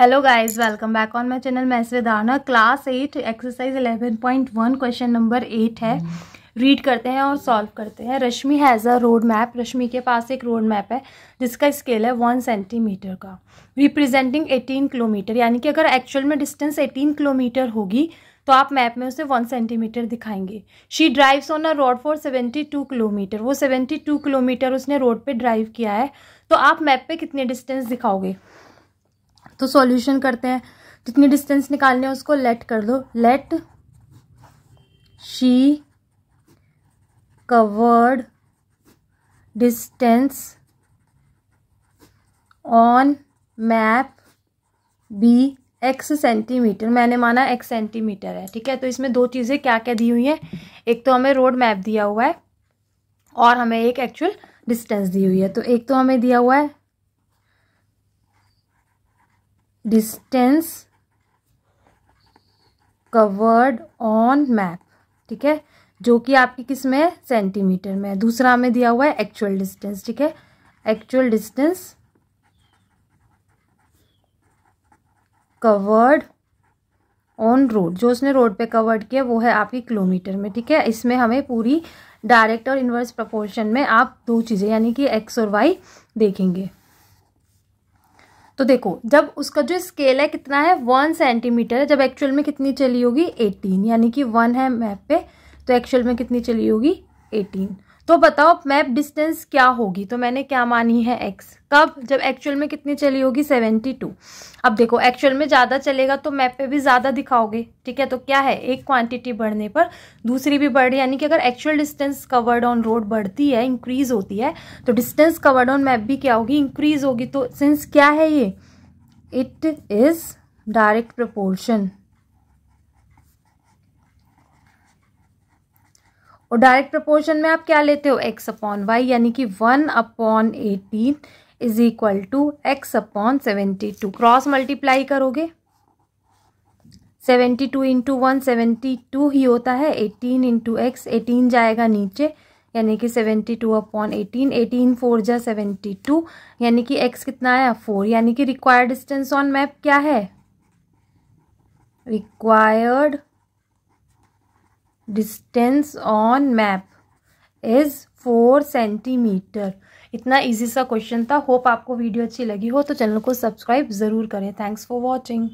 hello guys welcome back on my channel मैं Vedana class eight exercise point one question number eight है read करते हैं और solve करते हैं Rashmi has a road map Rashmi के पास एक रोड मैप है जिसका स्केल है वन सेंटीमीटर का रिप्रेजेंटिंग एटीन किलोमीटर यानी कि अगर एक्चुअल में डिस्टेंस एटीन किलोमीटर होगी तो आप मैप में उसे वन सेंटीमीटर दिखाएंगे she drives on a road for seventy two kilometre वो सेवेंटी टू किलोमीटर उसने रोड पे ड्राइव किया है तो आप मैप पे कितने डिस्टेंस दिखाओगे तो सॉल्यूशन करते हैं जितनी डिस्टेंस निकालनी है उसको लेट कर दो let she covered distance on map be x centimetre मैंने माना एक्स सेंटीमीटर है ठीक है तो इसमें दो चीज़ें क्या क्या दी हुई हैं एक तो हमें रोड मैप दिया हुआ है और हमें एक एक्चुअल डिस्टेंस दी हुई है तो एक तो हमें दिया हुआ है डिस्टेंस कवर्ड ऑन मैप ठीक है जो कि आपकी किस में है सेंटीमीटर में है दूसरा हमें दिया हुआ है एक्चुअल डिस्टेंस ठीक है actual distance covered on road जो उसने रोड पे कवर्ड किया वो है आपकी किलोमीटर में ठीक है इसमें हमें पूरी डायरेक्ट और इन्वर्स प्रपोर्शन में आप दो चीज़ें यानी कि एक्स और वाई देखेंगे तो देखो जब उसका जो स्केल है कितना है वन सेंटीमीटर है जब एक्चुअल में कितनी चली होगी एटीन यानी कि वन है मैप पे तो एक्चुअल में कितनी चली होगी एटीन तो बताओ मैप डिस्टेंस क्या होगी तो मैंने क्या मानी है एक्स कब जब एक्चुअल में कितनी चली होगी सेवेंटी टू अब देखो एक्चुअल में ज़्यादा चलेगा तो मैप पे भी ज़्यादा दिखाओगे ठीक है तो क्या है एक क्वांटिटी बढ़ने पर दूसरी भी बढ़ यानी कि अगर actual distance covered on road बढ़ती है इंक्रीज होती है तो डिस्टेंस कवर्ड ऑन मैप भी क्या होगी इंक्रीज होगी तो सिंस क्या है ये इट इज़ डायरेक्ट प्रपोर्शन और डायरेक्ट प्रपोर्शन में आप क्या लेते हो एक्स अपॉन वाई यानी कि one upon eighteen is equal to x upon seventy two cross multiply करोगे seventy two into one seventy two ही होता है एटीन इंटू एक्स एटीन जाएगा नीचे यानी कि seventy two upon eighteen eighteen four जा सेवेंटी टू यानी कि एक्स कितना आया फोर यानी कि रिक्वायर्ड डिस्टेंस ऑन मैप क्या है required distance on map is four centimetre इतना इजी सा क्वेश्चन था होप आपको वीडियो अच्छी लगी हो तो चैनल को सब्सक्राइब ज़रूर करें थैंक्स फॉर वॉचिंग